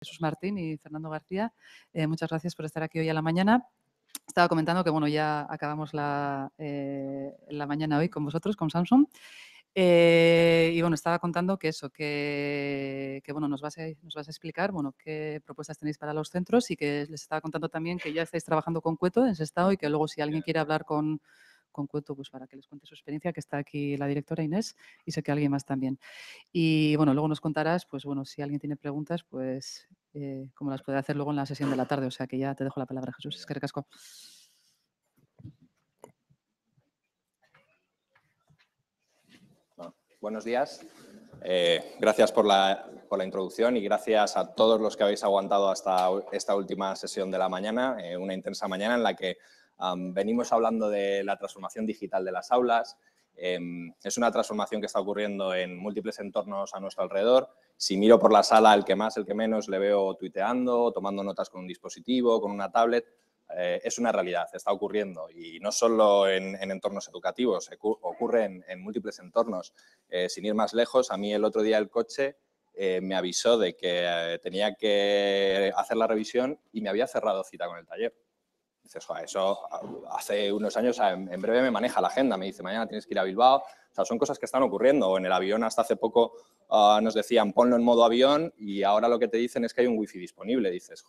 Jesús Martín y Fernando García. Eh, muchas gracias por estar aquí hoy a la mañana. Estaba comentando que bueno, ya acabamos la, eh, mañana hoy con vosotros, con Samsung. Eh, y bueno, estaba contando que eso, que, bueno, nos vas, a, explicar bueno, qué propuestas tenéis para los centros y que les estaba contando también que ya estáis trabajando con Cueto en ese estado y que luego si alguien quiere hablar con, con pues, para que les cuente su experiencia, que está aquí la directora Inés y sé que alguien más también. Y bueno, luego nos contarás, pues bueno, si alguien tiene preguntas, pues eh, como las puede hacer luego en la sesión de la tarde. O sea que ya te dejo la palabra, Jesús. Es que Buenos días. Eh, gracias por la, introducción y gracias a todos los que habéis aguantado hasta esta última sesión de la mañana, eh, una intensa mañana en la que venimos hablando de la transformación digital de las aulas. Em, es una transformación que está ocurriendo en múltiples entornos a nuestro alrededor. Si miro por la sala, el que más, el que menos, le veo tuiteando, tomando notas con un dispositivo, con una tablet. Eh, es una realidad, está ocurriendo y no solo en, entornos educativos, ocurre en, múltiples entornos. Eh, sin ir más lejos, a mí el otro día el coche eh, me avisó de que tenía que hacer la revisión y me había cerrado cita con el taller. Dices, joder, eso hace unos años, en breve me maneja la agenda, me dice, mañana tienes que ir a Bilbao. O sea, son cosas que están ocurriendo. En el avión hasta hace poco ah, nos decían, ponlo en modo avión y ahora lo que te dicen es que hay un wifi disponible. Dices,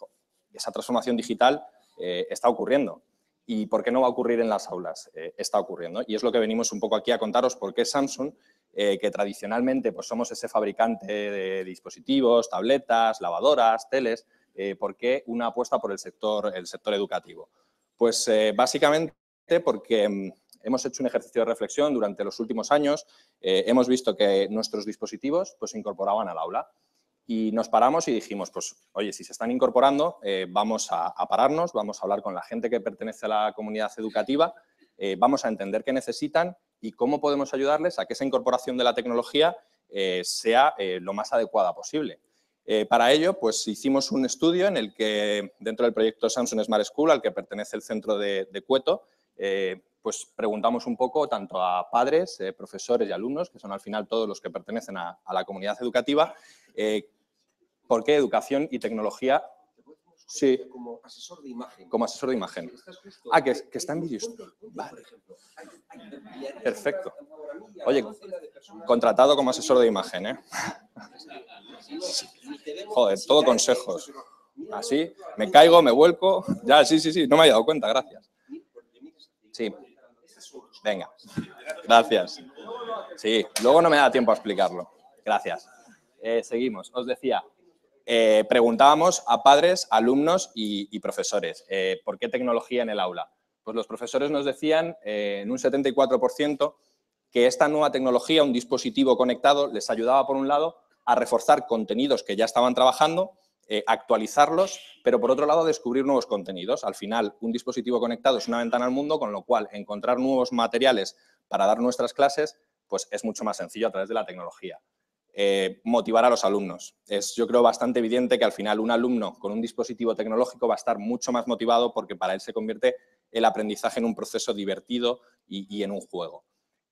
esa transformación digital eh, está ocurriendo. ¿Y por qué no va a ocurrir en las aulas? Eh, está ocurriendo. Y es lo que venimos un poco aquí a contaros por qué Samsung, eh, que tradicionalmente pues, somos ese fabricante de dispositivos, tabletas, lavadoras, teles, por qué una apuesta por el sector, el sector educativo. Pues eh, básicamente porque mm, hemos hecho un ejercicio de reflexión durante los últimos años, eh, hemos visto que nuestros dispositivos pues, se incorporaban al aula y nos paramos y dijimos, pues oye, si se están incorporando, eh, vamos a, pararnos, vamos a hablar con la gente que pertenece a la comunidad educativa, vamos a entender qué necesitan y cómo podemos ayudarles a que esa incorporación de la tecnología sea lo más adecuada posible. Eh, para ello, pues hicimos un estudio en el que, dentro del proyecto Samsung Smart School, al que pertenece el centro de, Cueto, eh, pues preguntamos un poco tanto a padres, eh, profesores y alumnos, que son al final todos los que pertenecen a, a la comunidad educativa, por qué educación y tecnología sí. como asesor de imagen. Como asesor de imagen. ah, que, está en Vale. Perfecto. Oye, contratado como asesor de imagen, ¿eh? Joder, todo consejos. Así, me caigo, me vuelco. Ya, sí, sí, sí, no me había dado cuenta, gracias. Sí. Venga, gracias. Sí, luego no me da tiempo a explicarlo. Gracias. Eh, seguimos. Os decía, eh, preguntábamos a padres, alumnos y, profesores, eh, ¿por qué tecnología en el aula? Pues los profesores nos decían eh, en un 74% que esta nueva tecnología, un dispositivo conectado, les ayudaba por un lado a reforzar contenidos que ya estaban trabajando, actualizarlos, pero por otro lado a descubrir nuevos contenidos. Al final, un dispositivo conectado es una ventana al mundo, con lo cual encontrar nuevos materiales para dar nuestras clases pues es mucho más sencillo a través de la tecnología. Eh, motivar a los alumnos. Es, yo creo, bastante evidente que al final un alumno con un dispositivo tecnológico va a estar mucho más motivado porque para él se convierte el aprendizaje en un proceso divertido y, en un juego.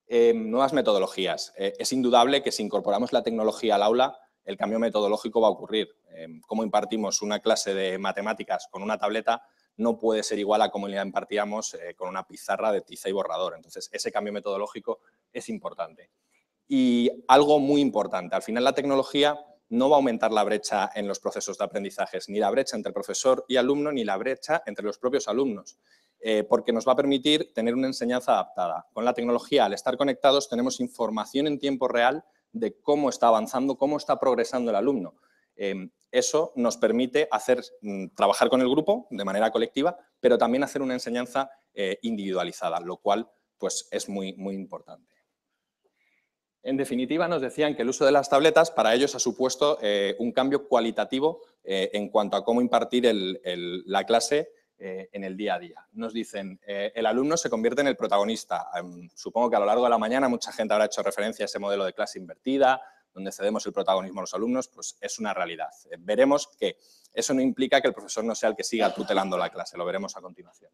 Em, nuevas metodologías. Eh, es indudable que si incorporamos la tecnología al aula, el cambio metodológico va a ocurrir. Em, cómo impartimos una clase de matemáticas con una tableta no puede ser igual a cómo la impartíamos eh, con una pizarra de tiza y borrador. Entonces, ese cambio metodológico es importante. Y algo muy importante, al final la tecnología no va a aumentar la brecha en los procesos de aprendizajes, ni la brecha entre profesor y alumno, ni la brecha entre los propios alumnos, eh, porque nos va a permitir tener una enseñanza adaptada. Con la tecnología, al estar conectados, tenemos información en tiempo real de cómo está avanzando, cómo está progresando el alumno. Eh, eso nos permite mm, trabajar con el grupo de manera colectiva, pero también hacer una enseñanza eh, individualizada, lo cual pues, es muy, muy importante. En definitiva, nos decían que el uso de las tabletas para ellos ha supuesto eh, un cambio cualitativo eh, en cuanto a cómo impartir la clase eh, en el día a día. Nos dicen, el alumno se convierte en el protagonista. supongo que a lo largo de la mañana mucha gente habrá hecho referencia a ese modelo de clase invertida, donde cedemos el protagonismo a los alumnos, pues es una realidad. veremos que eso no implica que el profesor no sea el que siga tutelando la clase, lo veremos a continuación.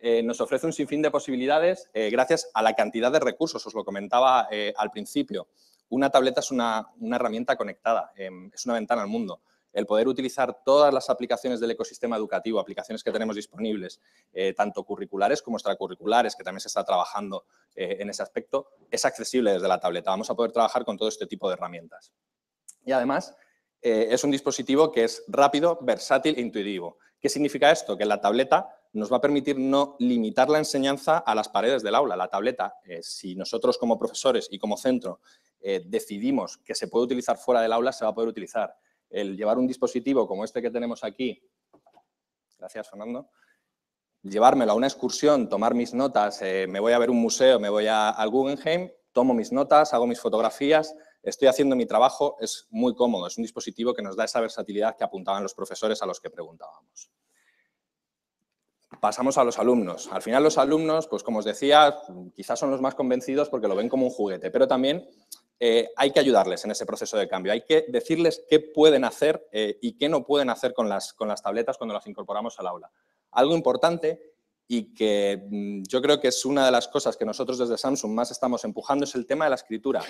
Eh, nos ofrece un sinfín de posibilidades eh, gracias a la cantidad de recursos, os lo comentaba eh, al principio. Una tableta es una herramienta conectada, em, es una ventana al mundo. El poder utilizar todas las aplicaciones del ecosistema educativo, aplicaciones que tenemos disponibles, tanto curriculares como extracurriculares, que también se está trabajando en ese aspecto, es accesible desde la tableta. Vamos a poder trabajar con todo este tipo de herramientas. Y además, es un dispositivo que es rápido, versátil e intuitivo. ¿Qué significa esto? Que la tableta nos va a permitir no limitar la enseñanza a las paredes del aula. La tableta, eh, si nosotros como profesores y como centro eh, decidimos que se puede utilizar fuera del aula, se va a poder utilizar. El llevar un dispositivo como este que tenemos aquí, gracias Fernando, llevármelo a una excursión, tomar mis notas, eh, me voy a ver un museo, me voy a, al Guggenheim, tomo mis notas, hago mis fotografías, estoy haciendo mi trabajo, es muy cómodo, es un dispositivo que nos da esa versatilidad que apuntaban los profesores a los que preguntábamos. Pasamos a los alumnos. Al final los alumnos, pues como os decía, quizás son los más convencidos porque lo ven como un juguete, pero también eh, hay que ayudarles en ese proceso de cambio, hay que decirles qué pueden hacer eh, y qué no pueden hacer con las, con las tabletas cuando las incorporamos al aula. Algo importante y que mm, yo creo que es una de las cosas que nosotros desde Samsung más estamos empujando es el tema de la escritura.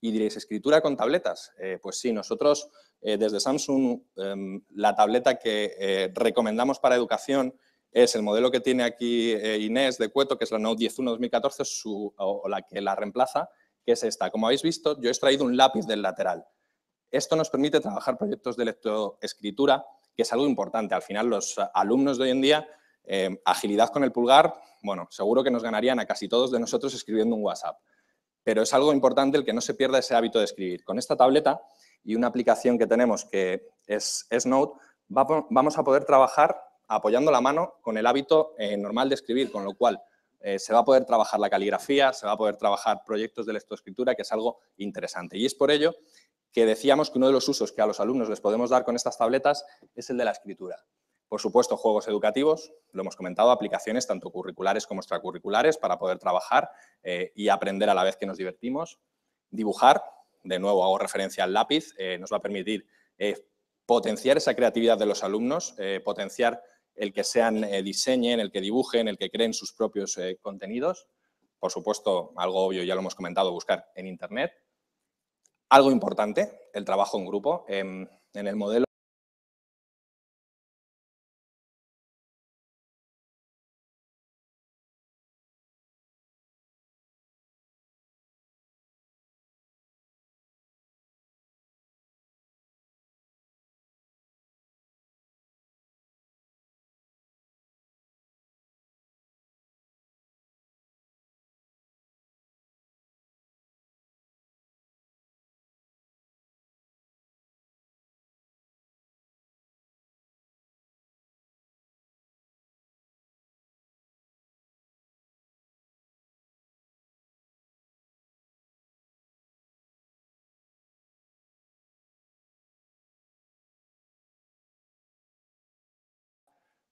Y diréis, ¿escritura con tabletas? Eh, pues sí, nosotros eh, desde Samsung em, la tableta que eh, recomendamos para educación es el modelo que tiene aquí Inés de Cueto, que es la Note 10.1 2014, o, la que la reemplaza, que es esta. Como habéis visto, yo he extraído un lápiz del lateral. Esto nos permite trabajar proyectos de lectoescritura, que es algo importante. Al final, los alumnos de hoy en día, em, agilidad con el pulgar, bueno, seguro que nos ganarían a casi todos de nosotros escribiendo un WhatsApp pero es algo importante el que no se pierda ese hábito de escribir. Con esta tableta y una aplicación que tenemos que es, es vamos a poder trabajar apoyando la mano con el hábito eh, normal de escribir, con lo cual eh, se va a poder trabajar la caligrafía, se va a poder trabajar proyectos de lectoescritura, que es algo interesante. Y es por ello que decíamos que uno de los usos que a los alumnos les podemos dar con estas tabletas es el de la escritura. Por supuesto, juegos educativos, lo hemos comentado, aplicaciones tanto curriculares como extracurriculares para poder trabajar eh, y aprender a la vez que nos divertimos. Dibujar, de nuevo hago referencia al lápiz, eh, nos va a permitir eh, potenciar esa creatividad de los alumnos, potenciar el que sean diseñen, el que dibujen, el que creen sus propios contenidos. Por supuesto, algo obvio, ya lo hemos comentado, buscar en internet. Algo importante, el trabajo en grupo. Em, en el modelo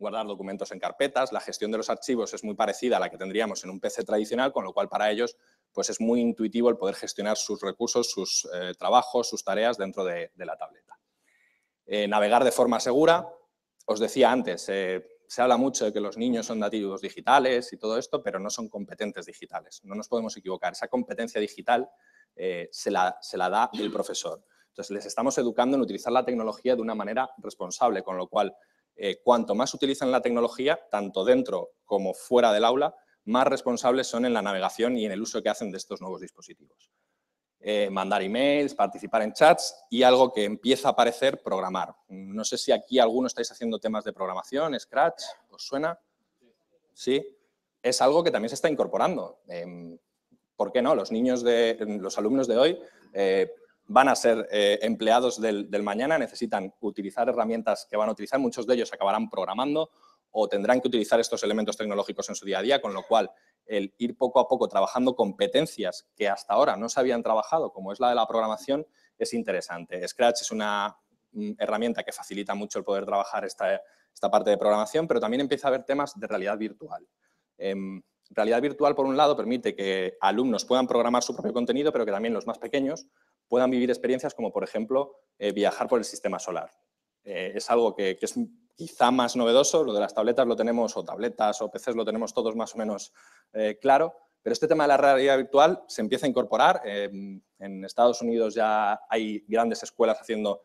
guardar documentos en carpetas, la gestión de los archivos es muy parecida a la que tendríamos en un PC tradicional, con lo cual para ellos pues es muy intuitivo el poder gestionar sus recursos, sus eh, trabajos, sus tareas dentro de, la tableta. Eh, navegar de forma segura, os decía antes, eh, se habla mucho de que los niños son nativos digitales y todo esto, pero no son competentes digitales, no nos podemos equivocar, esa competencia digital se la, se la da el profesor. Entonces les estamos educando en utilizar la tecnología de una manera responsable, con lo cual eh, cuanto más utilizan la tecnología, tanto dentro como fuera del aula, más responsables son en la navegación y en el uso que hacen de estos nuevos dispositivos. Eh, mandar emails, participar en chats y algo que empieza a aparecer, programar. No sé si aquí alguno estáis haciendo temas de programación, Scratch, ¿os suena? Sí. Es algo que también se está incorporando. Em, ¿Por qué no? Los niños de los alumnos de hoy eh, van a ser eh, empleados del, mañana, necesitan utilizar herramientas que van a utilizar, muchos de ellos acabarán programando o tendrán que utilizar estos elementos tecnológicos en su día a día, con lo cual el ir poco a poco trabajando competencias que hasta ahora no se habían trabajado, como es la de la programación, es interesante. Scratch es una mm, herramienta que facilita mucho el poder trabajar esta, esta parte de programación, pero también empieza a haber temas de realidad virtual. Em, realidad virtual, por un lado, permite que alumnos puedan programar su propio contenido, pero que también los más pequeños puedan vivir experiencias como, por ejemplo, eh, viajar por el sistema solar. Eh, es algo que, es quizá más novedoso, lo de las tabletas lo tenemos, o tabletas o PCs lo tenemos todos más o menos eh, claro, pero este tema de la realidad virtual se empieza a incorporar. en Estados Unidos ya hay grandes escuelas haciendo,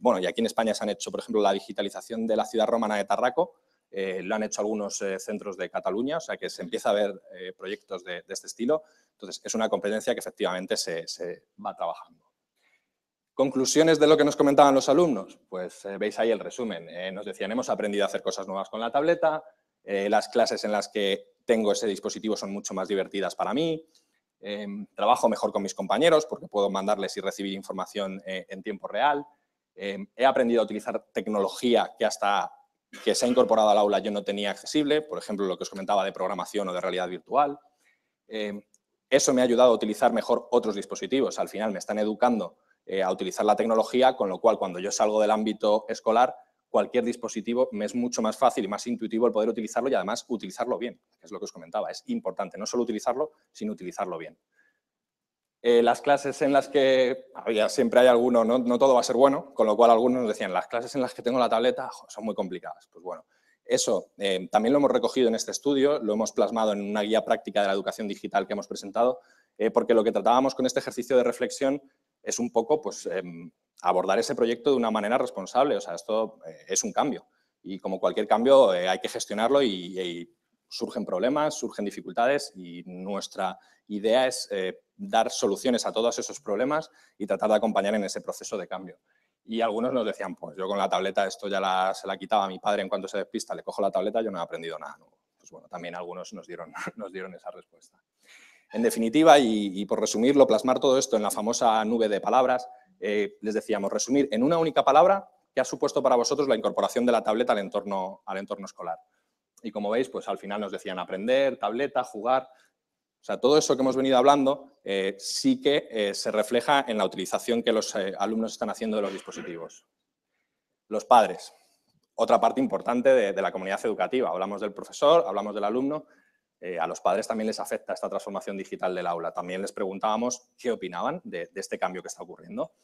bueno, y aquí en España se han hecho, por ejemplo, la digitalización de la ciudad romana de Tarraco, eh, lo han hecho algunos eh, centros de Cataluña, o sea que se empieza a ver eh, proyectos de, este estilo. Entonces, es una competencia que efectivamente se, se, va trabajando. Conclusiones de lo que nos comentaban los alumnos. Pues veis ahí el resumen. nos decían, hemos aprendido a hacer cosas nuevas con la tableta, las clases en las que tengo ese dispositivo son mucho más divertidas para mí, em, trabajo mejor con mis compañeros porque puedo mandarles y recibir información en tiempo real, em, he aprendido a utilizar tecnología que hasta que se ha incorporado al aula yo no tenía accesible, por ejemplo, lo que os comentaba de programación o de realidad virtual. Eh, eso me ha ayudado a utilizar mejor otros dispositivos. Al final me están educando eh, a utilizar la tecnología, con lo cual cuando yo salgo del ámbito escolar, cualquier dispositivo me es mucho más fácil y más intuitivo el poder utilizarlo y además utilizarlo bien, es lo que os comentaba. Es importante no solo utilizarlo, sino utilizarlo bien. Eh, las clases en las que siempre hay alguno, ¿no? todo va a ser bueno, con lo cual algunos nos decían, las clases en las que tengo la tableta son muy complicadas. Pues bueno, eso eh, también lo hemos recogido en este estudio, lo hemos plasmado en una guía práctica de la educación digital que hemos presentado, eh, porque lo que tratábamos con este ejercicio de reflexión es un poco pues, em, abordar ese proyecto de una manera responsable, o sea, esto es un cambio y como cualquier cambio hay que gestionarlo y surgen problemas, surgen dificultades y nuestra idea es eh, dar soluciones a todos esos problemas y tratar de acompañar en ese proceso de cambio. Y algunos nos decían, pues yo con la tableta esto ya se la quitaba a mi padre en cuanto se despista, le cojo la tableta, yo no he aprendido nada Pues bueno, también algunos nos dieron, nos dieron esa respuesta. En definitiva, y, por resumirlo, plasmar todo esto en la famosa nube de palabras, eh, les decíamos, resumir en una única palabra qué ha supuesto para vosotros la incorporación de la tableta al entorno, al entorno escolar. Y como veis, pues al final nos decían aprender, tableta, jugar. O sea, todo eso que hemos venido hablando eh, sí que eh, se refleja en la utilización que los eh, alumnos están haciendo de los dispositivos. Los padres, otra parte importante de, la comunidad educativa. Hablamos del profesor, hablamos del alumno. a los padres también les afecta esta transformación digital del aula. También les preguntábamos qué opinaban de, este cambio que está ocurriendo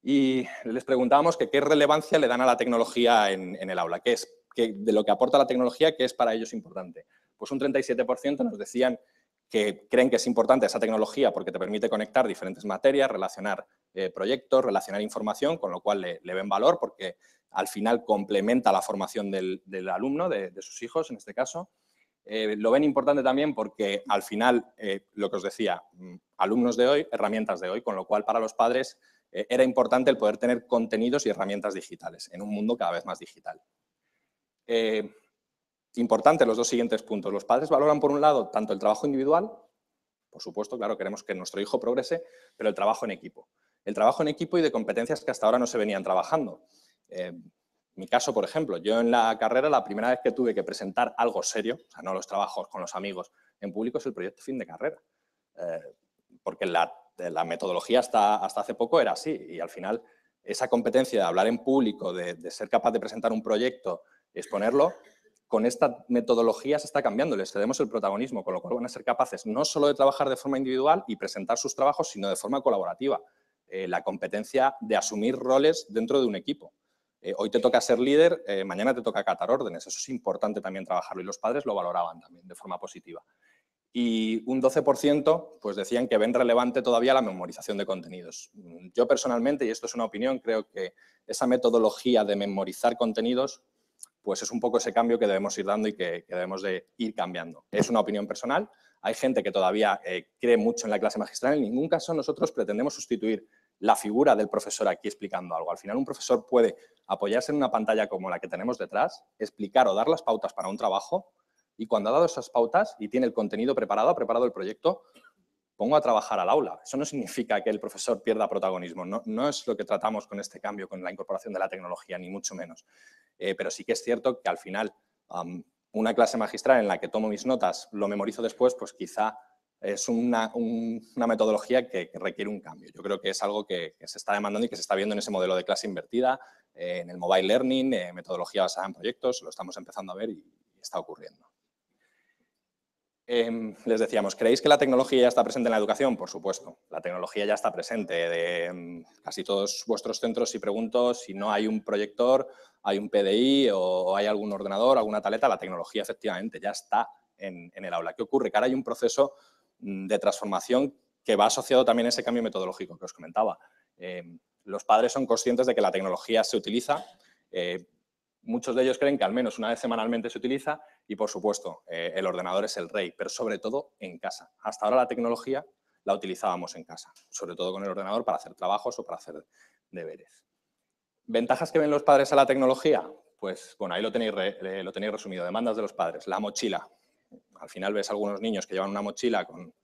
y les preguntábamos qué relevancia le dan a la tecnología en, en, el aula, qué es de lo que aporta la tecnología que es para ellos importante. Pues un 37% nos decían que creen que es importante esa tecnología porque te permite conectar diferentes materias, relacionar eh, proyectos, relacionar información, con lo cual le, ven valor porque al final complementa la formación del, alumno, de, sus hijos en este caso. Eh, lo ven importante también porque al final, eh, lo que os decía, mm, alumnos de hoy, herramientas de hoy, con lo cual para los padres era importante el poder tener contenidos y herramientas digitales en un mundo cada vez más digital eh, importante los dos siguientes puntos. Los padres valoran, por un lado, tanto el trabajo individual, por supuesto, claro, queremos que nuestro hijo progrese, pero el trabajo en equipo. El trabajo en equipo y de competencias que hasta ahora no se venían trabajando. Eh, mi caso, por ejemplo, yo en la carrera la primera vez que tuve que presentar algo serio, o sea, no los trabajos con los amigos, en público es el proyecto fin de carrera. Eh, porque la, metodología hasta, hasta hace poco era así y al final esa competencia de hablar en público, de ser capaz de presentar un proyecto, exponerlo, con esta metodología se está cambiando, les cedemos el protagonismo, con lo cual van a ser capaces no solo de trabajar de forma individual y presentar sus trabajos, sino de forma colaborativa. Eh, la competencia de asumir roles dentro de un equipo. Eh, hoy te toca ser líder, eh, mañana te toca catar órdenes. Eso es importante también trabajarlo y los padres lo valoraban también de forma positiva. Y un 12% pues decían que ven relevante todavía la memorización de contenidos. Mm, yo personalmente, y esto es una opinión, creo que esa metodología de memorizar contenidos pues es un poco ese cambio que debemos ir dando y que, debemos de ir cambiando. Es una opinión personal, hay gente que todavía eh, cree mucho en la clase magistral, en ningún caso nosotros pretendemos sustituir la figura del profesor aquí explicando algo. Al final un profesor puede apoyarse en una pantalla como la que tenemos detrás, explicar o dar las pautas para un trabajo y cuando ha dado esas pautas y tiene el contenido preparado, ha preparado el proyecto, pongo a trabajar al aula. Eso no significa que el profesor pierda protagonismo, no, es lo que tratamos con este cambio, con la incorporación de la tecnología, ni mucho menos. Eh, pero sí que es cierto que al final una clase magistral en la que tomo mis notas, lo memorizo después, pues quizá es una, metodología que, requiere un cambio. Yo creo que es algo que, se está demandando y que se está viendo en ese modelo de clase invertida, eh, en el mobile learning, eh, metodología basada en proyectos, lo estamos empezando a ver y está ocurriendo. Em, les decíamos, ¿creéis que la tecnología ya está presente en la educación? Por supuesto, la tecnología ya está presente. De em, casi todos vuestros centros, si pregunto, si no hay un proyector, hay un PDI o hay algún ordenador, alguna tableta, la tecnología efectivamente ya está en, el aula. ¿Qué ocurre? Que ahora hay un proceso mm, de transformación que va asociado también a ese cambio metodológico que os comentaba. Em, los padres son conscientes de que la tecnología se utiliza, eh, muchos de ellos creen que al menos una vez semanalmente se utiliza y, por supuesto, eh, el ordenador es el rey, pero sobre todo en casa. Hasta ahora la tecnología la utilizábamos en casa, sobre todo con el ordenador para hacer trabajos o para hacer deberes. ¿Ventajas que ven los padres a la tecnología? Pues, bueno, ahí lo tenéis, eh, lo tenéis resumido, demandas de los padres. La mochila. Al final ves algunos niños que llevan una mochila con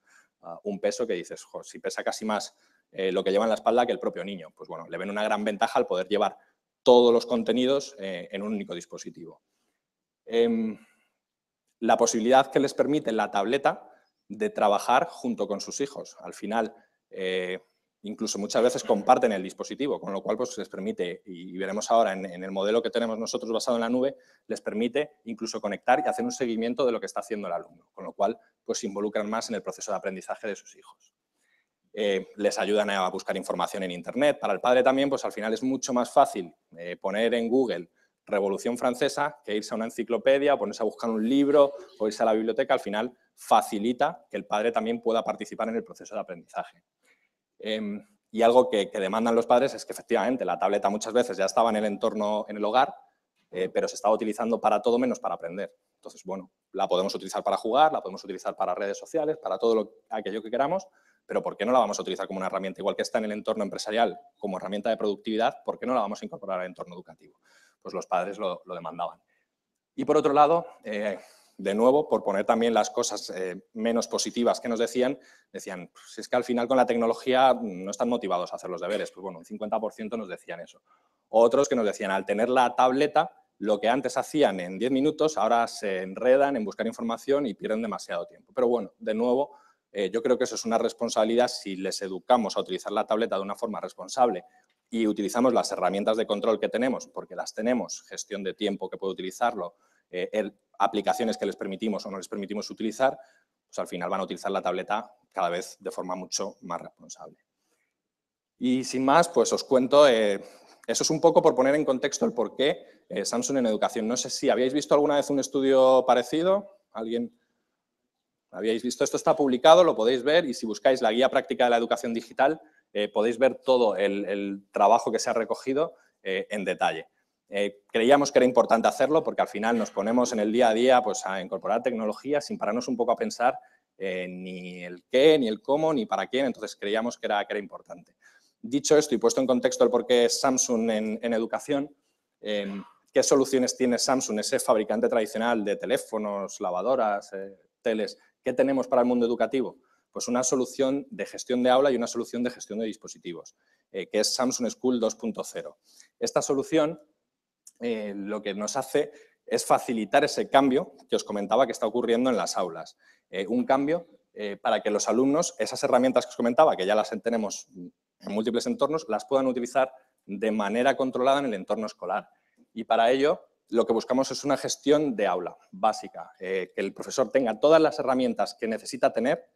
ah, un peso que dices, si pesa casi más eh, lo que lleva en la espalda que el propio niño. Pues bueno, le ven una gran ventaja al poder llevar todos los contenidos eh, en un único dispositivo. Em, la posibilidad que les permite la tableta de trabajar junto con sus hijos. Al final, eh, incluso muchas veces comparten el dispositivo, con lo cual pues, les permite, y veremos ahora en, el modelo que tenemos nosotros basado en la nube, les permite incluso conectar y hacer un seguimiento de lo que está haciendo el alumno, con lo cual pues, se involucran más en el proceso de aprendizaje de sus hijos. Eh, les ayudan a buscar información en Internet. Para el padre también, pues al final es mucho más fácil eh, poner en Google Revolución Francesa que irse a una enciclopedia, ponerse a buscar un libro o irse a la biblioteca. Al final facilita que el padre también pueda participar en el proceso de aprendizaje. Em, y algo que, demandan los padres es que efectivamente la tableta muchas veces ya estaba en el entorno, en el hogar, eh, pero se estaba utilizando para todo menos para aprender. Entonces, bueno, la podemos utilizar para jugar, la podemos utilizar para redes sociales, para todo aquello que queramos, pero ¿por qué no la vamos a utilizar como una herramienta? Igual que está en el entorno empresarial como herramienta de productividad, ¿por qué no la vamos a incorporar al entorno educativo? Pues los padres lo, demandaban. Y por otro lado, eh, de nuevo, por poner también las cosas eh, menos positivas que nos decían, decían, si pues es que al final con la tecnología no están motivados a hacer los deberes. Pues bueno, un 50% nos decían eso. Otros que nos decían, al tener la tableta, lo que antes hacían en 10 minutos, ahora se enredan en buscar información y pierden demasiado tiempo. Pero bueno, de nuevo, eh, yo creo que eso es una responsabilidad si les educamos a utilizar la tableta de una forma responsable y utilizamos las herramientas de control que tenemos, porque las tenemos, gestión de tiempo que puede utilizarlo, eh, aplicaciones que les permitimos o no les permitimos utilizar, pues al final van a utilizar la tableta cada vez de forma mucho más responsable. Y sin más, pues os cuento, eh, eso es un poco por poner en contexto el porqué Samsung en educación. No sé si habíais visto alguna vez un estudio parecido, alguien habíais visto, esto está publicado, lo podéis ver y si buscáis la guía práctica de la educación digital eh, podéis ver todo el, trabajo que se ha recogido eh, en detalle. Eh, creíamos que era importante hacerlo porque al final nos ponemos en el día a día pues, a incorporar tecnología sin pararnos un poco a pensar ni el qué, ni el cómo, ni para quién, entonces creíamos que era, que era importante. Dicho esto y puesto en contexto el porqué Samsung en educación, em, qué soluciones tiene Samsung, ese fabricante tradicional de teléfonos, lavadoras, teles, ¿Qué tenemos para el mundo educativo? Pues una solución de gestión de aula y una solución de gestión de dispositivos, eh, que es Samsung School 2.0. Esta solución eh, lo que nos hace es facilitar ese cambio que os comentaba que está ocurriendo en las aulas. Eh, un cambio para que los alumnos, esas herramientas que os comentaba, que ya las tenemos en múltiples entornos, las puedan utilizar de manera controlada en el entorno escolar. Y para ello lo que buscamos es una gestión de aula básica, eh, que el profesor tenga todas las herramientas que necesita tener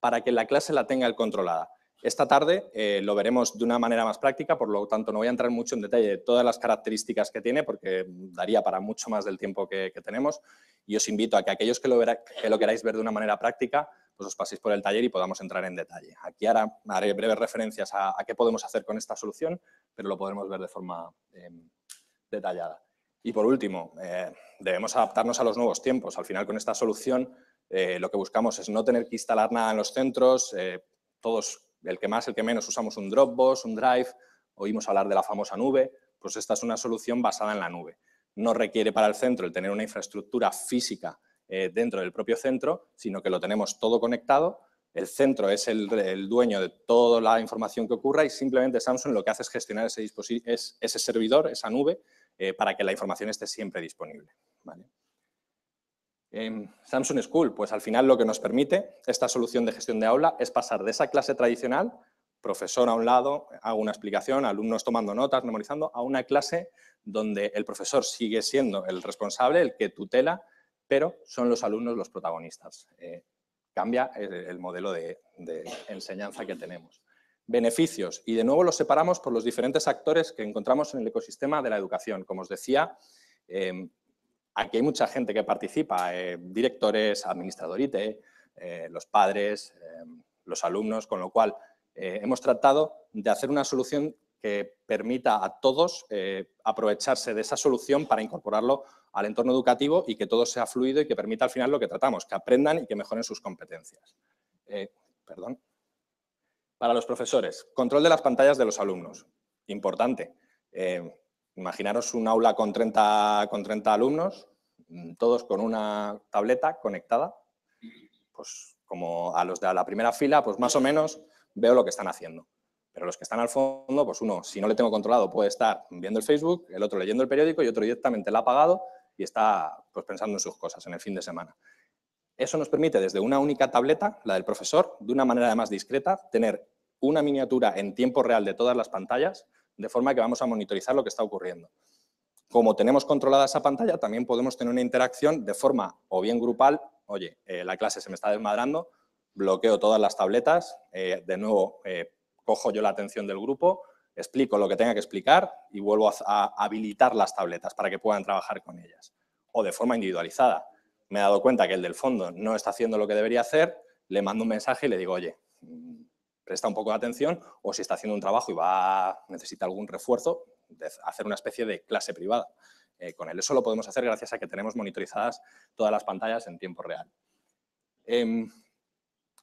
para que la clase la tenga controlada. Esta tarde eh, lo veremos de una manera más práctica, por lo tanto no voy a entrar mucho en detalle de todas las características que tiene porque daría para mucho más del tiempo que, tenemos y os invito a que aquellos que lo, queráis ver de una manera práctica pues os paséis por el taller y podamos entrar en detalle. Aquí ahora haré breves referencias a, qué podemos hacer con esta solución, pero lo podremos ver de forma em, detallada. Y por último, eh, debemos adaptarnos a los nuevos tiempos. Al final, con esta solución, eh, lo que buscamos es no tener que instalar nada en los centros. Eh, todos, el que más, el que menos, usamos un Dropbox, un Drive, oímos hablar de la famosa nube. Pues esta es una solución basada en la nube. No requiere para el centro el tener una infraestructura física dentro del propio centro, sino que lo tenemos todo conectado. El centro es el, dueño de toda la información que ocurra y simplemente Samsung lo que hace es gestionar ese, ese servidor, esa nube, eh, para que la información esté siempre disponible. Em, Samsung School, pues al final lo que nos permite esta solución de gestión de aula es pasar de esa clase tradicional, profesor a un lado, hago una explicación, alumnos tomando notas, memorizando, a una clase donde el profesor sigue siendo el responsable, el que tutela, pero son los alumnos los protagonistas. Eh, cambia eh, el, modelo de enseñanza que tenemos. Beneficios. Y de nuevo los separamos por los diferentes actores que encontramos en el ecosistema de la educación. Como os decía, em, aquí hay mucha gente que participa, eh, directores, administrador IT, eh, los padres, em, los alumnos, con lo cual eh, hemos tratado de hacer una solución que permita a todos aprovecharse de esa solución para incorporarlo al entorno educativo y que todo sea fluido y que permita al final lo que tratamos, que aprendan y que mejoren sus competencias. perdón. Para los profesores, control de las pantallas de los alumnos. Importante. Eh, imaginaros un aula con 30, con 30 alumnos, mm, todos con una tableta conectada. Pues como a los de la primera fila, pues más o menos veo lo que están haciendo. Pero los que están al fondo, pues uno, si no le tengo controlado, puede estar viendo el Facebook, el otro leyendo el periódico y otro directamente la ha apagado y está pues, pensando en sus cosas en el fin de semana. Eso nos permite desde una única tableta, la del profesor, de una manera más discreta, tener una miniatura en tiempo real de todas las pantallas, de forma que vamos a monitorizar lo que está ocurriendo. Como tenemos controlada esa pantalla, también podemos tener una interacción de forma o bien grupal, oye, eh, la clase se me está desmadrando, bloqueo todas las tabletas, eh, de nuevo eh, cojo yo la atención del grupo, explico lo que tenga que explicar y vuelvo a habilitar las tabletas para que puedan trabajar con ellas. O de forma individualizada me he dado cuenta que el del fondo no está haciendo lo que debería hacer, le mando un mensaje y le digo, oye, mm, presta un poco de atención o si está haciendo un trabajo y va necesita algún refuerzo, hacer una especie de clase privada eh, con él. Eso lo podemos hacer gracias a que tenemos monitorizadas todas las pantallas en tiempo real. Em,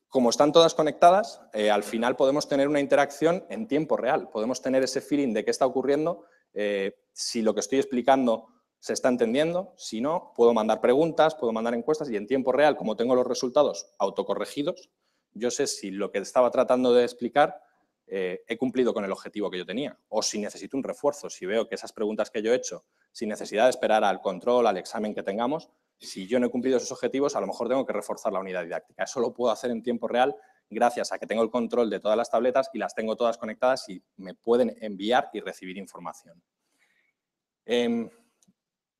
como están todas conectadas, eh, al final podemos tener una interacción en tiempo real. Podemos tener ese feeling de qué está ocurriendo, eh, si lo que estoy explicando ¿Se está entendiendo? Si no, puedo mandar preguntas, puedo mandar encuestas y en tiempo real, como tengo los resultados autocorregidos, yo sé si lo que estaba tratando de explicar eh, he cumplido con el objetivo que yo tenía o si necesito un refuerzo, si veo que esas preguntas que yo he hecho, sin necesidad de esperar al control, al examen que tengamos, si yo no he cumplido esos objetivos, a lo mejor tengo que reforzar la unidad didáctica. Eso lo puedo hacer en tiempo real gracias a que tengo el control de todas las tabletas y las tengo todas conectadas y me pueden enviar y recibir información. Em,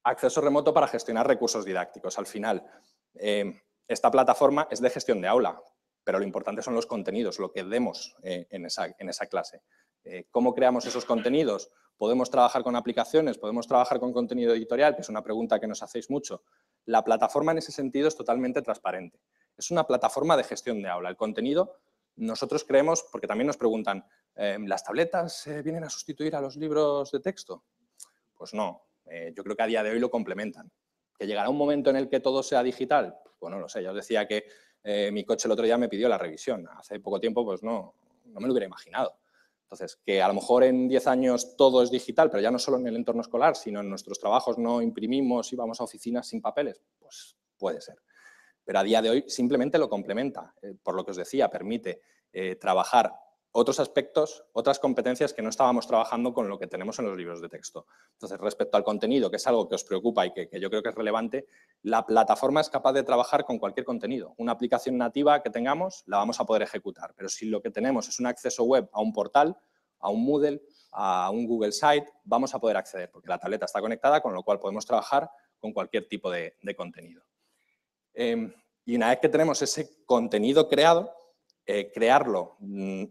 acceso remoto para gestionar recursos didácticos. Al final, eh, esta plataforma es de gestión de aula, pero lo importante son los contenidos, lo que demos eh, en, esa, en, esa, clase. Eh, ¿Cómo creamos esos contenidos? ¿Podemos trabajar con aplicaciones? ¿Podemos trabajar con contenido editorial? Que es una pregunta que nos hacéis mucho. La plataforma en ese sentido es totalmente transparente. Es una plataforma de gestión de aula. El contenido nosotros creemos, porque también nos preguntan, ¿las tabletas vienen a sustituir a los libros de texto? Pues no, eh, yo creo que a día de hoy lo complementan. ¿Que llegará un momento en el que todo sea digital? Pues, bueno, no lo sé, ya os decía que eh, mi coche el otro día me pidió la revisión. Hace poco tiempo, pues no, no me lo hubiera imaginado. Entonces, que a lo mejor en 10 años todo es digital, pero ya no solo en el entorno escolar, sino en nuestros trabajos no imprimimos y vamos a oficinas sin papeles, pues puede ser. Pero a día de hoy simplemente lo complementa. Eh, por lo que os decía, permite trabajar otros aspectos, otras competencias que no estábamos trabajando con lo que tenemos en los libros de texto. Entonces, respecto al contenido, que es algo que os preocupa y que, yo creo que es relevante, la plataforma es capaz de trabajar con cualquier contenido. Una aplicación nativa que tengamos la vamos a poder ejecutar, pero si lo que tenemos es un acceso web a un portal, a un Moodle, a un Google Site, vamos a poder acceder, porque la tableta está conectada, con lo cual podemos trabajar con cualquier tipo de, contenido. Em, y una vez que tenemos ese contenido creado, eh, crearlo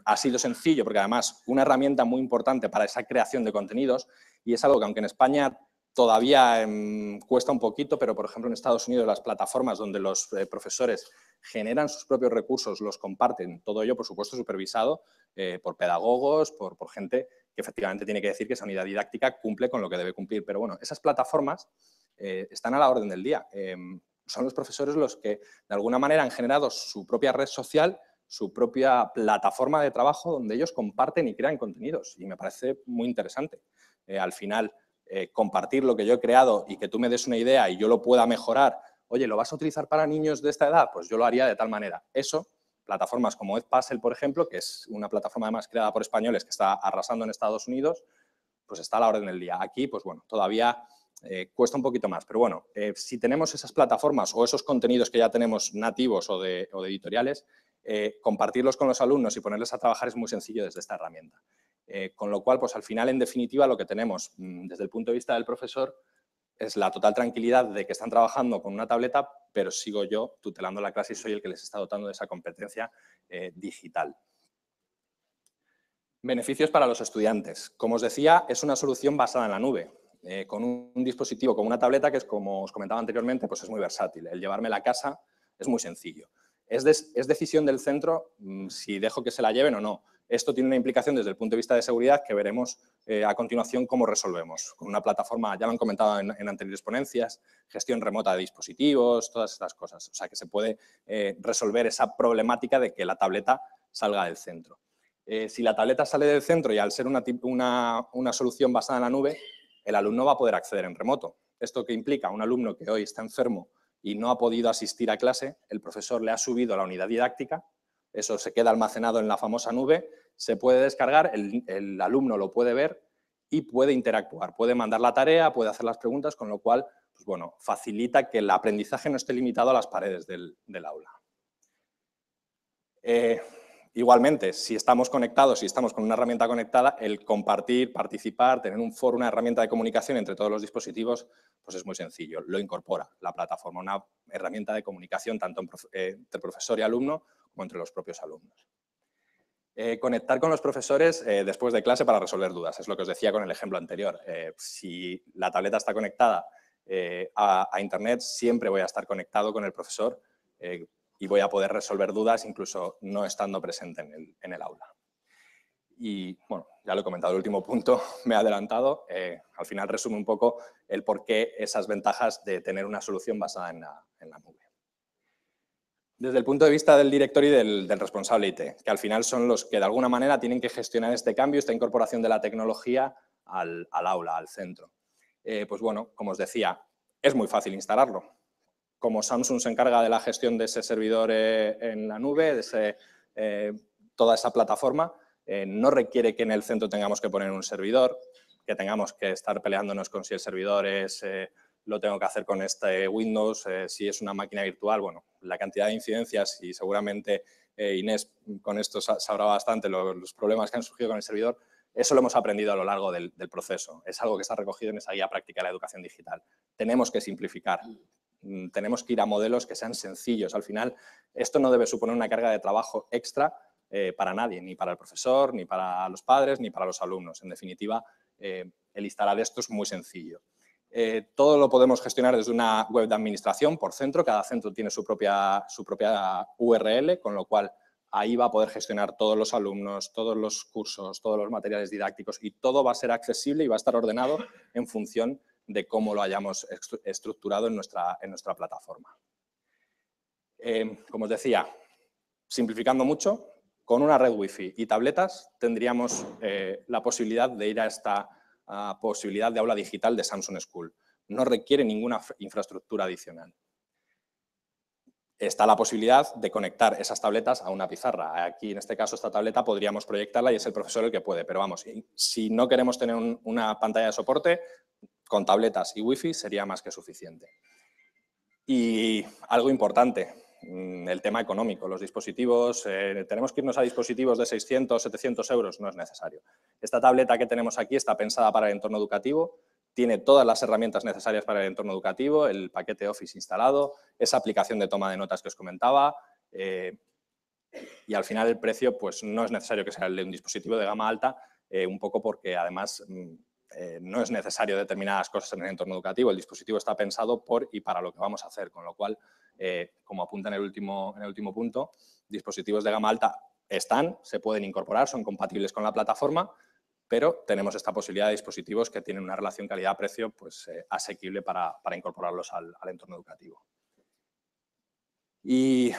ha mm, sido sencillo, porque además una herramienta muy importante para esa creación de contenidos, y es algo que aunque en España todavía em, cuesta un poquito, pero por ejemplo en Estados Unidos las plataformas donde los eh, profesores generan sus propios recursos, los comparten, todo ello por supuesto supervisado eh, por pedagogos, por, gente que efectivamente tiene que decir que esa unidad didáctica cumple con lo que debe cumplir. Pero bueno, esas plataformas están a la orden del día. Em, son los profesores los que de alguna manera han generado su propia red social su propia plataforma de trabajo donde ellos comparten y crean contenidos. Y me parece muy interesante. Eh, al final, eh, compartir lo que yo he creado y que tú me des una idea y yo lo pueda mejorar. Oye, ¿lo vas a utilizar para niños de esta edad? Pues yo lo haría de tal manera. Eso, plataformas como Edpuzzle, por ejemplo, que es una plataforma además creada por españoles que está arrasando en Estados Unidos, pues está a la orden del día. Aquí, pues bueno, todavía eh, cuesta un poquito más. Pero bueno, si tenemos esas plataformas o esos contenidos que ya tenemos nativos o de editoriales, eh, compartirlos con los alumnos y ponerles a trabajar es muy sencillo desde esta herramienta. Eh, con lo cual, pues al final, en definitiva, lo que tenemos mm, desde el punto de vista del profesor es la total tranquilidad de que están trabajando con una tableta, pero sigo yo tutelando la clase y soy el que les está dotando de esa competencia eh, digital. Beneficios para los estudiantes. Como os decía, es una solución basada en la nube. con un, dispositivo, con una tableta que es como os comentaba anteriormente, pues es muy versátil. El llevarme la casa es muy sencillo. Es, decisión del centro mm, si dejo que se la lleven o no. Esto tiene una implicación desde el punto de vista de seguridad que veremos eh, a continuación cómo resolvemos. Con una plataforma, ya lo han comentado en, anteriores ponencias, gestión remota de dispositivos, todas estas cosas. O sea, que se puede eh, resolver esa problemática de que la tableta salga del centro. Eh, si la tableta sale del centro y al ser una, una solución basada en la nube, el alumno va a poder acceder en remoto. ¿Esto que implica? Un alumno que hoy está enfermo y no ha podido asistir a clase, el profesor le ha subido a la unidad didáctica, eso se queda almacenado en la famosa nube, se puede descargar, el, alumno lo puede ver y puede interactuar, puede mandar la tarea, puede hacer las preguntas, con lo cual pues bueno, facilita que el aprendizaje no esté limitado a las paredes del, aula. Eh, Igualmente, si estamos conectados, si estamos con una herramienta conectada, el compartir, participar, tener un foro, una herramienta de comunicación entre todos los dispositivos, pues es muy sencillo, lo incorpora la plataforma, una herramienta de comunicación tanto eh, entre profesor y alumno como entre los propios alumnos. Eh, conectar con los profesores eh, después de clase para resolver dudas, es lo que os decía con el ejemplo anterior. si la tableta está conectada a, Internet, siempre voy a estar conectado con el profesor y voy a poder resolver dudas incluso no estando presente en el, aula. Y bueno, ya lo he comentado, el último punto me he adelantado. Eh, al final resume un poco el por qué esas ventajas de tener una solución basada en la, nube. Desde el punto de vista del director y del, responsable IT, que al final son los que de alguna manera tienen que gestionar este cambio, esta incorporación de la tecnología al, aula, al centro. Eh, pues bueno, como os decía, es muy fácil instalarlo como Samsung se encarga de la gestión de ese servidor eh, en la nube, de eh, toda esa plataforma, eh, no requiere que en el centro tengamos que poner un servidor, que tengamos que estar peleándonos con si el servidor es, lo tengo que hacer con este Windows, si es una máquina virtual, bueno, la cantidad de incidencias y seguramente Inés con esto sabrá bastante los, problemas que han surgido con el servidor, eso lo hemos aprendido a lo largo del, proceso. Es algo que se ha recogido en esa guía práctica de la educación digital. Tenemos que simplificar, Mm, tenemos que ir a modelos que sean sencillos. Al final, esto no debe suponer una carga de trabajo extra eh, para nadie, ni para el profesor, ni para los padres, ni para los alumnos. En definitiva, eh, el instalar esto es muy sencillo. Eh, todo lo podemos gestionar desde una web de administración por centro. Cada centro tiene su propia, su propia URL, con lo cual ahí va a poder gestionar todos los alumnos, todos los cursos, todos los materiales didácticos y todo va a ser accesible y va a estar ordenado en función de cómo lo hayamos estructurado en nuestra, en nuestra plataforma. Eh, como os decía, simplificando mucho, con una red wifi y tabletas tendríamos eh, la posibilidad de ir a esta posibilidad de aula digital de Samsung School. No requiere ninguna infraestructura adicional. Está la posibilidad de conectar esas tabletas a una pizarra. Aquí, en este caso, esta tableta podríamos proyectarla y es el profesor el que puede, pero vamos, si no queremos tener una pantalla de soporte, con tabletas y wifi sería más que suficiente. Y algo importante, mm, el tema económico, los dispositivos, eh, tenemos que irnos a dispositivos de 600, 700 euros, no es necesario. Esta tableta que tenemos aquí está pensada para el entorno educativo, tiene todas las herramientas necesarias para el entorno educativo, el paquete Office instalado, esa aplicación de toma de notas que os comentaba, eh, y al final el precio pues no es necesario que sea de un dispositivo de gama alta, eh, un poco porque además mm, eh, no es necesario determinadas cosas en el entorno educativo, el dispositivo está pensado por y para lo que vamos a hacer, con lo cual, eh, como apunta en el, último, en el último punto, dispositivos de gama alta están, se pueden incorporar, son compatibles con la plataforma, pero tenemos esta posibilidad de dispositivos que tienen una relación calidad-precio pues, eh, asequible para, incorporarlos al, entorno educativo. Y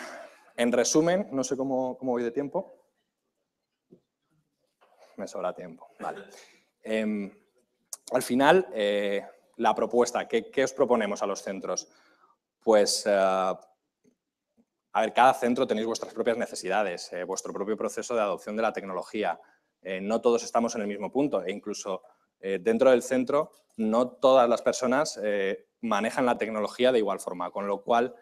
en resumen, no sé cómo, voy de tiempo. Me sobra tiempo, vale. Em, al final, eh, la propuesta, ¿qué, os proponemos a los centros? Pues, eh, a ver, cada centro tenéis vuestras propias necesidades, eh, vuestro propio proceso de adopción de la tecnología. no todos estamos en el mismo punto e incluso dentro del centro no todas las personas manejan la tecnología de igual forma, con lo cual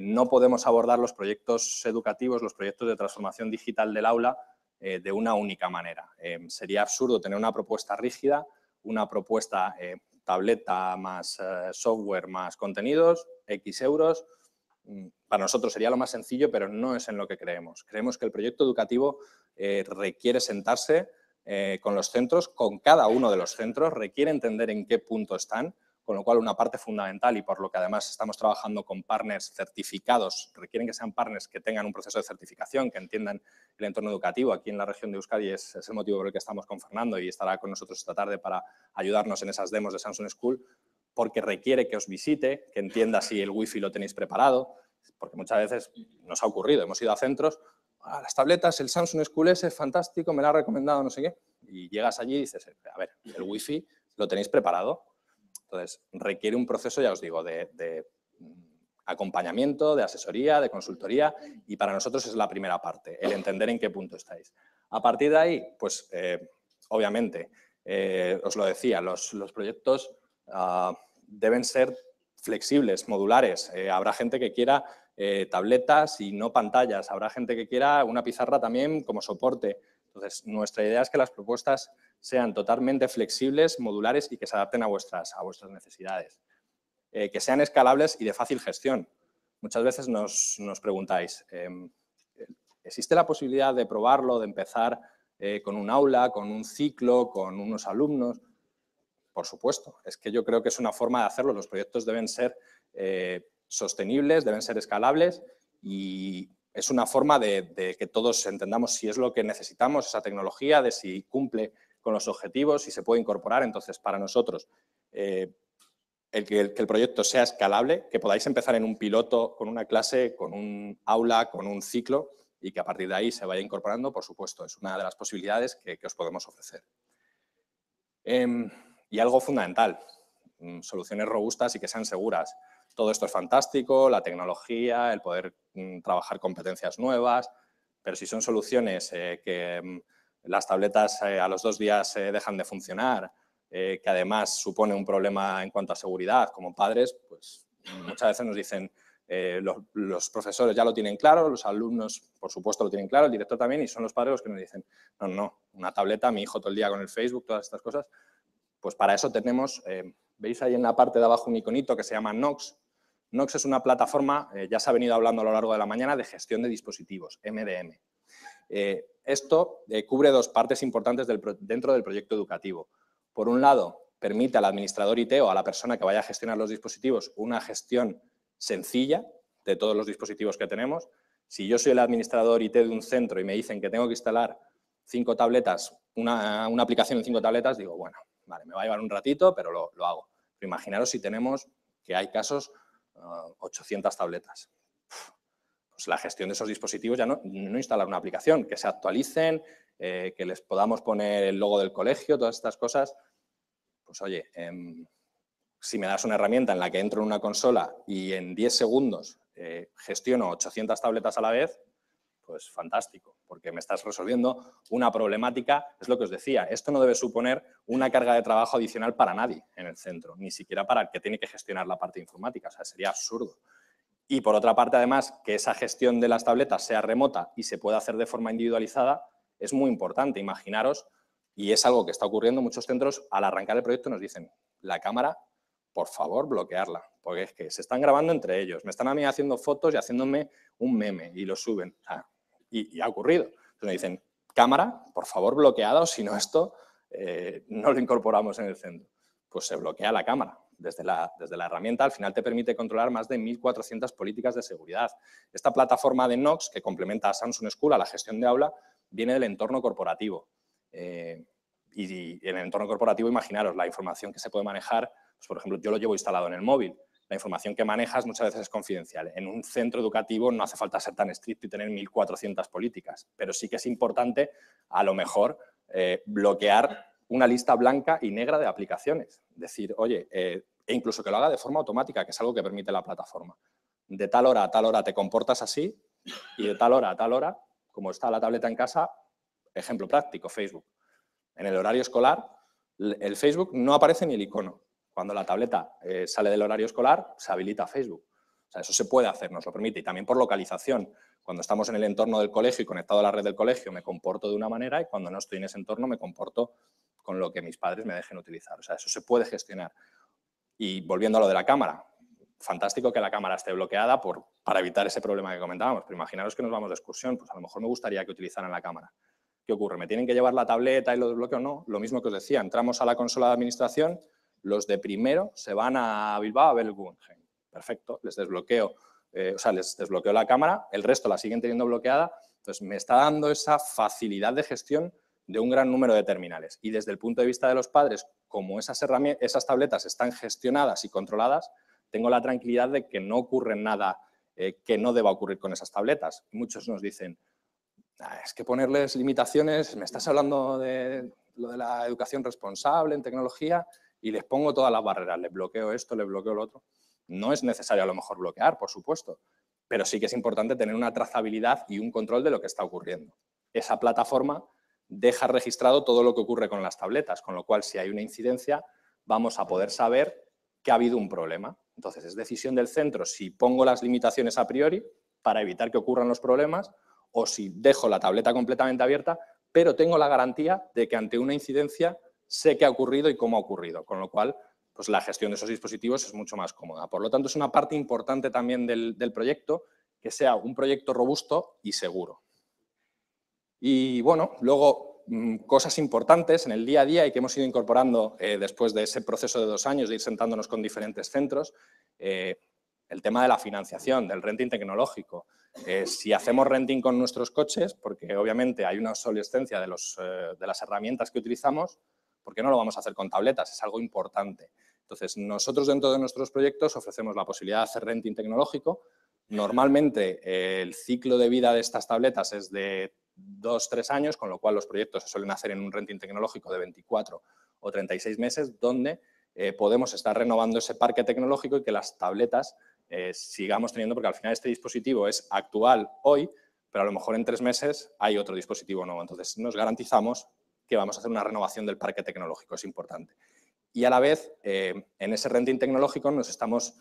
no podemos abordar los proyectos educativos, los proyectos de transformación digital del aula de una única manera. sería absurdo tener una propuesta rígida una propuesta eh, tableta más eh, software más contenidos, X euros, mm, para nosotros sería lo más sencillo, pero no es en lo que creemos. Creemos que el proyecto educativo eh, requiere sentarse con los centros, con cada uno de los centros, requiere entender en qué punto están, con lo cual una parte fundamental y por lo que además estamos trabajando con partners certificados, requieren que sean partners que tengan un proceso de certificación, que entiendan el entorno educativo aquí en la región de Euskadi, es, es el motivo por el que estamos con Fernando y estará con nosotros esta tarde para ayudarnos en esas demos de Samsung School, porque requiere que os visite, que entienda si el wifi lo tenéis preparado, porque muchas veces nos ha ocurrido, hemos ido a centros, a ah, las tabletas, el Samsung School es fantástico, me lo ha recomendado no sé qué, y llegas allí y dices, a ver, el wifi lo tenéis preparado, entonces, requiere un proceso, ya os digo, de, mm, acompañamiento, de asesoría, de consultoría y para nosotros es la primera parte, el entender en qué punto estáis. A partir de ahí, pues eh, obviamente, eh, os lo decía, los, proyectos ah, deben ser flexibles, modulares. Eh, habrá gente que quiera tabletas y no pantallas, habrá gente que quiera una pizarra también como soporte. Entonces, nuestra idea es que las propuestas sean totalmente flexibles, modulares y que se adapten a vuestras, a vuestras necesidades. Eh, que sean escalables y de fácil gestión. Muchas veces nos, preguntáis, em, ¿existe la posibilidad de probarlo, de empezar eh, con un aula, con un ciclo, con unos alumnos? Por supuesto, es que yo creo que es una forma de hacerlo. Los proyectos deben ser eh, sostenibles, deben ser escalables y es una forma de que todos entendamos si es lo que necesitamos, esa tecnología, de si cumple con los objetivos y se puede incorporar. Entonces, para nosotros, eh, el que, el, proyecto sea escalable, que podáis empezar en un piloto, con una clase, con un aula, con un ciclo y que a partir de ahí se vaya incorporando, por supuesto, es una de las posibilidades que, os podemos ofrecer. Em, y algo fundamental, mm, soluciones robustas y que sean seguras. Todo esto es fantástico, la tecnología, el poder mm, trabajar competencias nuevas, pero si son soluciones eh, que mm, las tabletas eh, a los dos días eh, dejan de funcionar, eh, que además supone un problema en cuanto a seguridad, como padres, pues muchas veces nos dicen, los, los, profesores ya lo tienen claro, los alumnos por supuesto lo tienen claro, el director también, y son los padres los que nos dicen, no, no, una tableta, mi hijo todo el día con el Facebook, todas estas cosas, pues para eso tenemos, veis ahí en la parte de abajo un iconito que se llama Nox, Nox es una plataforma, ya se ha venido hablando a lo largo de la mañana, de gestión de dispositivos, MDM. Eh, esto eh, cubre dos partes importantes dentro del proyecto educativo. Por un lado, permite al administrador IT o a la persona que vaya a gestionar los dispositivos una gestión sencilla de todos los dispositivos que tenemos. Si yo soy el administrador IT de un centro y me dicen que tengo que instalar cinco tabletas, una, aplicación en cinco tabletas, digo, bueno, vale, me va a llevar un ratito, pero lo, hago. Pero imaginaros si tenemos que hay casos 800 ah, tabletas pues, la gestión de esos dispositivos, ya no, instalar una aplicación, que se actualicen, eh, que les podamos poner el logo del colegio, todas estas cosas. Pues oye, em, si me das una herramienta en la que entro en una consola y en 10 segundos eh, gestiono 800 tabletas a la vez, pues fantástico, porque me estás resolviendo una problemática, es lo que os decía, esto no debe suponer una carga de trabajo adicional para nadie en el centro, ni siquiera para el que tiene que gestionar la parte informática, o sea, sería absurdo. Y por otra parte, además, que esa gestión de las tabletas sea remota y se pueda hacer de forma individualizada es muy importante. Imaginaros, y es algo que está ocurriendo en muchos centros, al arrancar el proyecto nos dicen, la cámara, por favor, bloquearla, porque es que se están grabando entre ellos, me están a mí haciendo fotos y haciéndome un meme y lo suben. y, ha ocurrido. Entonces me dicen, cámara, por favor, bloqueada, o si no esto eh, no lo incorporamos en el centro. Pues se bloquea la cámara, desde la, herramienta al final te permite controlar más de 1.400 políticas de seguridad. Esta plataforma de NOX que complementa a Samsung School a la gestión de aula, viene del entorno corporativo. Eh, y, en el entorno corporativo, imaginaros, la información que se puede manejar, pues, por ejemplo, yo lo llevo instalado en el móvil, la información que manejas muchas veces es confidencial. En un centro educativo no hace falta ser tan estricto y tener 1.400 políticas, pero sí que es importante, a lo mejor, eh, bloquear una lista blanca y negra de aplicaciones. Decir, oye, eh, e incluso que lo haga de forma automática, que es algo que permite la plataforma. De tal hora a tal hora te comportas así y de tal hora a tal hora, como está la tableta en casa, ejemplo práctico, Facebook. En el horario escolar, el Facebook no aparece ni el icono. Cuando la tableta eh, sale del horario escolar, se habilita Facebook. O sea, eso se puede hacer, nos lo permite. Y también por localización. Cuando estamos en el entorno del colegio y conectado a la red del colegio, me comporto de una manera y cuando no estoy en ese entorno, me comporto con lo que mis padres me dejen utilizar. O sea, eso se puede gestionar. Y volviendo a lo de la cámara, fantástico que la cámara esté bloqueada para evitar ese problema que comentábamos, pero imaginaros que nos vamos de excursión, pues a lo mejor me gustaría que utilizaran la cámara. ¿Qué ocurre? ¿Me tienen que llevar la tableta y lo desbloqueo? No, lo mismo que os decía, entramos a la consola de administración, los de primero se van a Bilbao a ver Perfecto, les desbloqueo, eh, o sea, les desbloqueo la cámara, el resto la siguen teniendo bloqueada, entonces me está dando esa facilidad de gestión de un gran número de terminales. Y desde el punto de vista de los padres, como esas, esas tabletas están gestionadas y controladas, tengo la tranquilidad de que no ocurre nada eh, que no deba ocurrir con esas tabletas. Muchos nos dicen, ah, es que ponerles limitaciones, me estás hablando de lo de la educación responsable en tecnología y les pongo todas las barreras, les bloqueo esto, les bloqueo lo otro. No es necesario a lo mejor bloquear, por supuesto, pero sí que es importante tener una trazabilidad y un control de lo que está ocurriendo. Esa plataforma deja registrado todo lo que ocurre con las tabletas, con lo cual si hay una incidencia vamos a poder saber que ha habido un problema. Entonces es decisión del centro si pongo las limitaciones a priori para evitar que ocurran los problemas o si dejo la tableta completamente abierta, pero tengo la garantía de que ante una incidencia sé qué ha ocurrido y cómo ha ocurrido, con lo cual pues la gestión de esos dispositivos es mucho más cómoda. Por lo tanto, es una parte importante también del proyecto que sea un proyecto robusto y seguro. Y bueno, luego mm, cosas importantes en el día a día y que hemos ido incorporando eh, después de ese proceso de dos años de ir sentándonos con diferentes centros, eh, el tema de la financiación, del renting tecnológico. Eh, si hacemos renting con nuestros coches, porque obviamente hay una obsolescencia de, de las herramientas que utilizamos, ¿por qué no lo vamos a hacer con tabletas? Es algo importante. Entonces, nosotros dentro de nuestros proyectos ofrecemos la posibilidad de hacer renting tecnológico. Normalmente el ciclo de vida de estas tabletas es de dos, tres años, con lo cual los proyectos se suelen hacer en un renting tecnológico de 24 o 36 meses, donde eh, podemos estar renovando ese parque tecnológico y que las tabletas eh, sigamos teniendo, porque al final este dispositivo es actual hoy, pero a lo mejor en tres meses hay otro dispositivo nuevo. Entonces nos garantizamos que vamos a hacer una renovación del parque tecnológico, es importante. Y a la vez, eh, en ese renting tecnológico nos estamos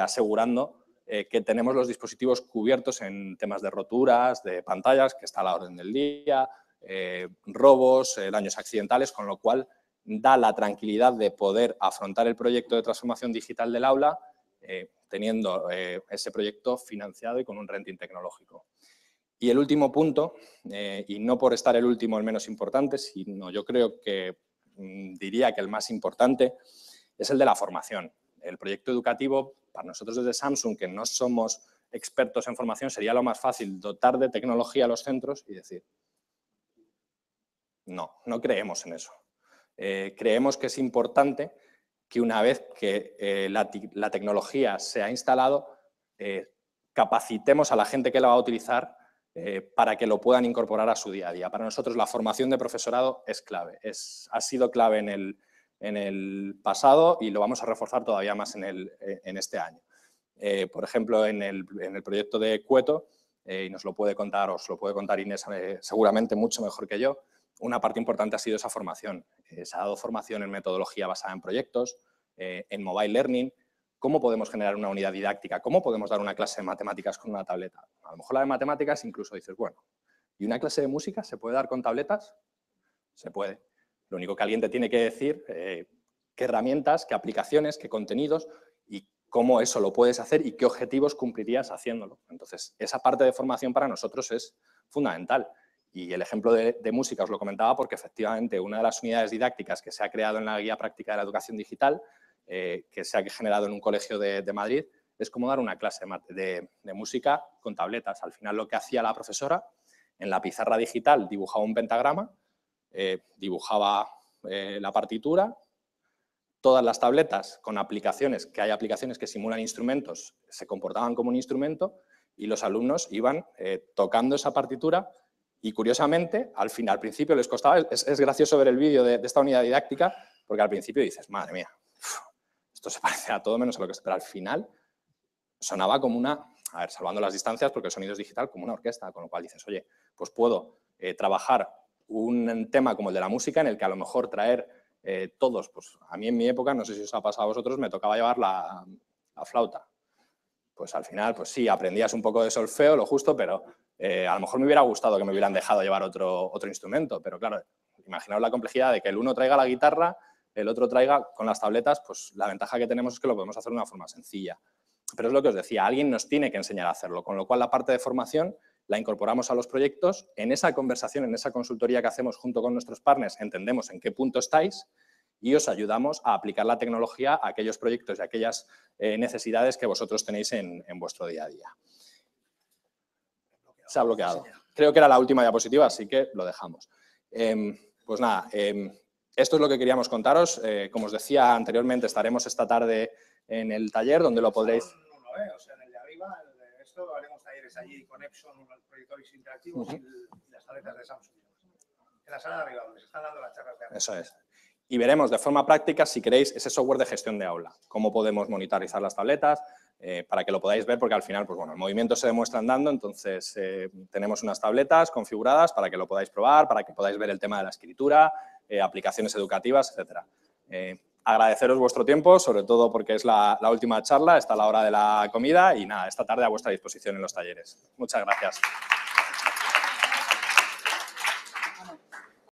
asegurando eh, que tenemos los dispositivos cubiertos en temas de roturas, de pantallas, que está a la orden del día, eh, robos, eh, daños accidentales, con lo cual da la tranquilidad de poder afrontar el proyecto de transformación digital del aula teniendo ese proyecto financiado y con un renting tecnológico. Y el último punto, y no por estar el último el menos importante, sino yo creo que mm, diría que el más importante, es el de la formación. El proyecto educativo para nosotros desde Samsung, que no somos expertos en formación, sería lo más fácil dotar de tecnología a los centros y decir, no, no creemos en eso. Eh, creemos que es importante que una vez que eh, la, tecnología se ha instalado, eh, capacitemos a la gente que la va a utilizar para que lo puedan incorporar a su día a día. Para nosotros la formación de profesorado es clave, es, ha sido clave en el, en el pasado y lo vamos a reforzar todavía más en, eh, este año. Eh, por ejemplo, en el, proyecto de Cueto, eh, y nos lo puede contar, os lo puede contar Inés seguramente mucho mejor que yo, una parte importante ha sido esa formación. se ha dado formación en metodología basada en proyectos, en mobile learning, cómo podemos generar una unidad didáctica, cómo podemos dar una clase de matemáticas con una tableta. A lo mejor la de matemáticas incluso dices, bueno, ¿y una clase de música se puede dar con tabletas? Se puede. Lo único que alguien te tiene que decir eh, qué herramientas, qué aplicaciones, qué contenidos y cómo eso lo puedes hacer y qué objetivos cumplirías haciéndolo. Entonces, esa parte de formación para nosotros es fundamental. Y el ejemplo de, música os lo comentaba porque efectivamente una de las unidades didácticas que se ha creado en la guía práctica de la educación digital, eh, que se ha generado en un colegio de, Madrid, es como dar una clase de, música con tabletas. Al final lo que hacía la profesora, en la pizarra digital dibujaba un pentagrama eh, dibujaba eh, la partitura, todas las tabletas con aplicaciones, que hay aplicaciones que simulan instrumentos, se comportaban como un instrumento y los alumnos iban eh, tocando esa partitura y curiosamente, al, fin, al principio les costaba, es, gracioso ver el vídeo de, esta unidad didáctica, porque al principio dices, madre mía, esto se parece a todo menos a lo que es, pero al final sonaba como una, a ver, salvando las distancias, porque el sonido es digital, como una orquesta, con lo cual dices, oye, pues puedo trabajar un tema como el de la música en el que a lo mejor traer eh, todos, pues a mí en mi época, no sé si os ha pasado a vosotros, me tocaba llevar la, flauta. Pues al final, pues sí, aprendías un poco de solfeo, lo justo, pero eh, a lo mejor me hubiera gustado que me hubieran dejado llevar otro, otro instrumento, pero claro, imaginaos la complejidad de que el uno traiga la guitarra, el otro traiga con las tabletas, pues la ventaja que tenemos es que lo podemos hacer de una forma sencilla. Pero es lo que os decía, alguien nos tiene que enseñar a hacerlo, con lo cual la parte de formación la incorporamos a los proyectos, en esa conversación, en esa consultoría que hacemos junto con nuestros partners, entendemos en qué punto estáis y os ayudamos a aplicar la tecnología a aquellos proyectos y a aquellas eh, necesidades que vosotros tenéis en, vuestro día a día. Se ha bloqueado. Creo que era la última diapositiva, así que lo dejamos. Em, pues nada, em, esto es lo que queríamos contaros. Eh, como os decía anteriormente, estaremos esta tarde en el taller donde lo podréis... ¿eh? o sea, en el de arriba, el de con Epson, los proyectores interactivos y, las tabletas de Samsung. En la sala de arriba, se están dando las charlas de Eso es. Y veremos de forma práctica, si queréis, ese software de gestión de aula. Cómo podemos monitorizar las tabletas, eh, para que lo podáis ver, porque al final, pues bueno, el movimiento se demuestra andando, entonces eh, tenemos unas tabletas configuradas para que lo podáis probar, para que podáis ver el tema de la escritura, eh, aplicaciones educativas, etcétera agradeceros vuestro tiempo, sobre todo porque es la, última charla, está la hora de la comida y nada, esta tarde a vuestra disposición en los talleres. Muchas gracias.